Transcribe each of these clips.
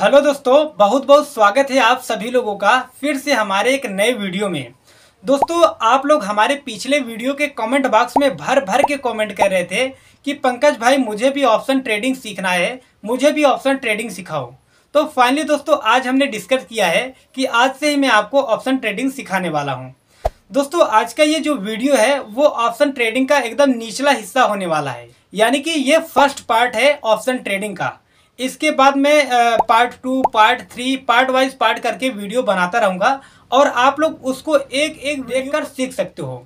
hello दोस्तों बहुत बहुत स्वागत है आप सभी लोगों का फिर से हमारे एक नए वीडियो में दोस्तों आप लोग हमारे पिछले वीडियो के कमेंट बॉक्स में भर भर के कमेंट कर रहे थे कि पंकज भाई मुझे भी ऑप्शन ट्रेडिंग सीखना है मुझे भी ऑप्शन ट्रेडिंग सिखाओ तो फाइनली दोस्तों आज हमने डिस्कस किया है कि आज से ही मैं आपको ऑप्शन ट्रेडिंग सिखाने वाला हूँ दोस्तों आज का ये जो वीडियो है वो ऑप्शन ट्रेडिंग का एकदम निचला हिस्सा होने वाला है यानी कि ये फर्स्ट पार्ट है ऑप्शन ट्रेडिंग का इसके बाद मैं part two part three part wise part करके वीडियो बनाता रहूँगा और आप लोग उसको एक एक देख कर सीख सकते हो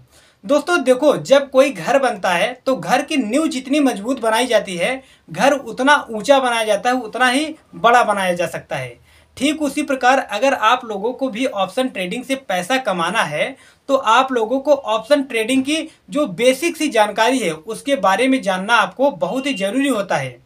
दोस्तों देखो जब कोई घर बनता है तो घर की नींव जितनी मजबूत बनाई जाती है घर उतना ऊंचा बनाया जाता है उतना ही बड़ा बनाया जा सकता है ठीक उसी प्रकार अगर आप लोगों को भी ऑप्शन ट्रेडिंग से पैसा कमाना है तो आप लोगों को ऑप्शन ट्रेडिंग की जो बेसिक सी जानकारी है उसके बारे में जानना आपको बहुत ही ज़रूरी होता है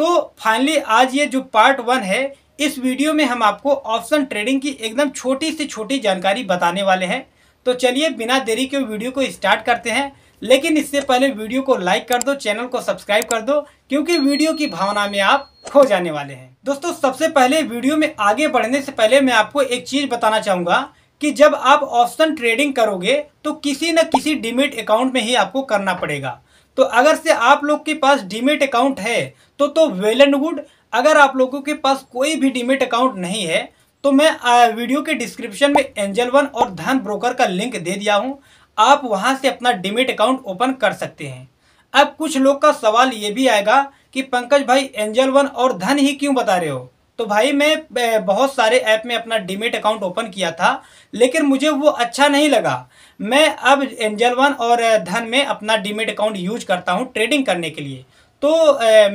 तो फाइनली आज ये जो पार्ट वन है इस वीडियो में हम आपको ऑप्शन ट्रेडिंग की एकदम छोटी से छोटी जानकारी बताने वाले हैं तो चलिए बिना देरी के वीडियो को स्टार्ट करते हैं लेकिन इससे पहले वीडियो को लाइक कर दो चैनल को सब्सक्राइब कर दो क्योंकि वीडियो की भावना में आप खो जाने वाले हैं दोस्तों सबसे पहले वीडियो में आगे बढ़ने से पहले मैं आपको एक चीज़ बताना चाहूंगा कि जब आप ऑप्शन ट्रेडिंग करोगे तो किसी न किसी डिमिट अकाउंट में ही आपको करना पड़ेगा तो अगर से आप लोग के पास डीमेट अकाउंट है तो तो वेल एंड गुड अगर आप लोगों के पास कोई भी डीमेट अकाउंट नहीं है तो मैं वीडियो के डिस्क्रिप्शन में एंजल वन और धन ब्रोकर का लिंक दे दिया हूँ आप वहाँ से अपना डीमेट अकाउंट ओपन कर सकते हैं अब कुछ लोग का सवाल ये भी आएगा कि पंकज भाई एंजल वन और धन ही क्यों बता रहे हो तो भाई मैं बहुत सारे ऐप में अपना डीमेट अकाउंट ओपन किया था लेकिन मुझे वो अच्छा नहीं लगा मैं अब एंजल वन और धन में अपना डीमेट अकाउंट यूज करता हूँ ट्रेडिंग करने के लिए तो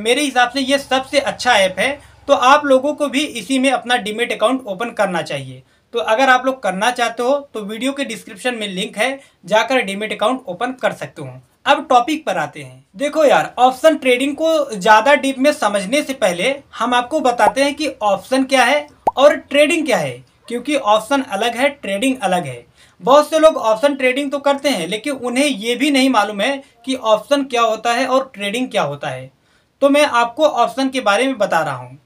मेरे हिसाब से ये सबसे अच्छा ऐप है तो आप लोगों को भी इसी में अपना डीमेट अकाउंट ओपन करना चाहिए तो अगर आप लोग करना चाहते हो तो वीडियो के डिस्क्रिप्शन में लिंक है जाकर डीमेट अकाउंट ओपन कर सकते हो अब टॉपिक पर आते हैं देखो यार ऑप्शन ट्रेडिंग को ज़्यादा डीप में समझने से पहले हम आपको बताते हैं कि ऑप्शन क्या है और ट्रेडिंग क्या है क्योंकि ऑप्शन अलग है ट्रेडिंग अलग है बहुत से लोग ऑप्शन ट्रेडिंग तो करते हैं लेकिन उन्हें ये भी नहीं मालूम है कि ऑप्शन क्या होता है और ट्रेडिंग क्या होता है तो मैं आपको ऑप्शन के बारे में बता रहा हूँ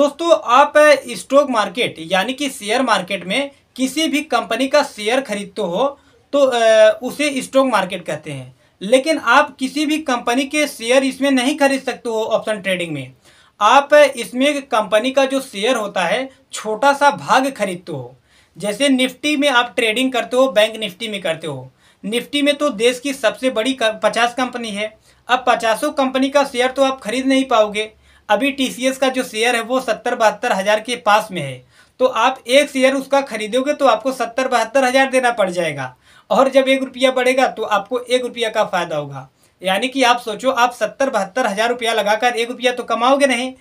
दोस्तों आप स्टॉक मार्केट यानी कि शेयर मार्केट में किसी भी कंपनी का शेयर खरीदते हो तो उसे स्टॉक मार्केट कहते हैं लेकिन आप किसी भी कंपनी के शेयर इसमें नहीं खरीद सकते हो ऑप्शन ट्रेडिंग में आप इसमें कंपनी का जो शेयर होता है छोटा सा भाग खरीदते हो जैसे निफ्टी में आप ट्रेडिंग करते हो बैंक निफ्टी में करते हो निफ्टी में तो देश की सबसे बड़ी पचास कंपनी है अब पचासों कंपनी का शेयर तो आप खरीद नहीं पाओगे अभी टी का जो शेयर है वो सत्तर बहत्तर हज़ार के पास में है तो आप एक शेयर उसका खरीदोगे तो आपको सत्तर बहत्तर हज़ार देना पड़ जाएगा और जब एक रुपया बढ़ेगा तो आपको एक रुपया का फ़ायदा होगा यानी कि आप सोचो आप सत्तर बहत्तर हज़ार रुपया लगाकर एक रुपया तो कमाओगे नहीं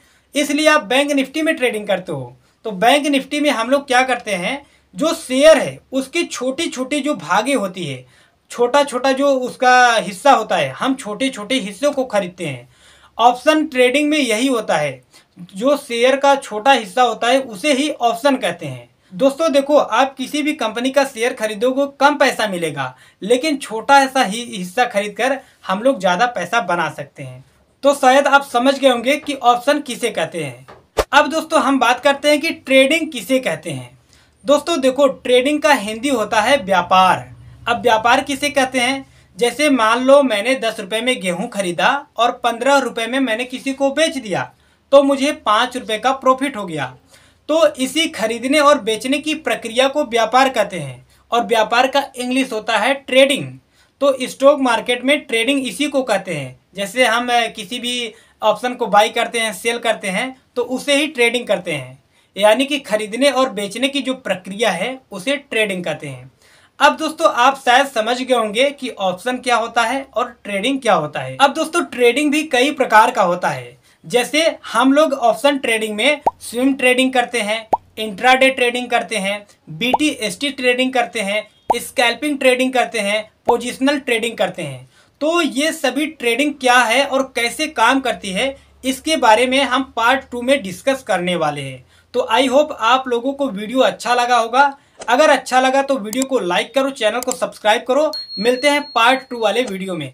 इसलिए आप बैंक निफ्टी में ट्रेडिंग करते हो तो बैंक निफ्टी में हम लोग क्या करते हैं जो शेयर है उसकी छोटी छोटी जो भागे होती है छोटा छोटा जो उसका हिस्सा होता है हम छोटे छोटे हिस्सों को खरीदते हैं ऑप्शन ट्रेडिंग में यही होता है जो शेयर का छोटा हिस्सा होता है उसे ही ऑप्शन कहते हैं दोस्तों देखो आप किसी भी कंपनी का शेयर खरीदोगे कम पैसा मिलेगा लेकिन छोटा ऐसा ही हिस्सा खरीद कर हम लोग ज़्यादा पैसा बना सकते हैं तो शायद आप समझ गए होंगे कि ऑप्शन किसे कहते हैं अब दोस्तों हम बात करते हैं कि ट्रेडिंग किसे कहते हैं दोस्तों देखो ट्रेडिंग का हिंदी होता है व्यापार अब व्यापार किसे कहते हैं जैसे मान लो मैंने दस रुपये में गेहूं खरीदा और पंद्रह रुपये में मैंने किसी को बेच दिया तो मुझे पाँच रुपये का प्रॉफिट हो गया तो इसी खरीदने और बेचने की प्रक्रिया को व्यापार कहते हैं और व्यापार का इंग्लिश होता है ट्रेडिंग तो स्टॉक मार्केट में ट्रेडिंग इसी को कहते हैं जैसे हम किसी भी ऑप्शन को बाई करते हैं सेल करते हैं तो उसे ही ट्रेडिंग करते हैं यानी कि खरीदने और बेचने की जो प्रक्रिया है उसे ट्रेडिंग कहते हैं अब दोस्तों आप शायद समझ गए होंगे कि ऑप्शन क्या होता है और ट्रेडिंग क्या होता है अब दोस्तों ट्रेडिंग भी कई प्रकार का होता है जैसे हम लोग ऑप्शन ट्रेडिंग में स्विम ट्रेडिंग करते हैं इंट्राडे ट्रेडिंग करते हैं बीटी ट्रेडिंग करते हैं स्कैल्पिंग ट्रेडिंग करते हैं पोजिशनल ट्रेडिंग करते हैं तो ये सभी ट्रेडिंग क्या है और कैसे काम करती है इसके बारे में हम पार्ट टू में डिस्कस करने वाले हैं तो आई होप आप लोगों को वीडियो अच्छा लगा होगा अगर अच्छा लगा तो वीडियो को लाइक करो चैनल को सब्सक्राइब करो मिलते हैं पार्ट टू वाले वीडियो में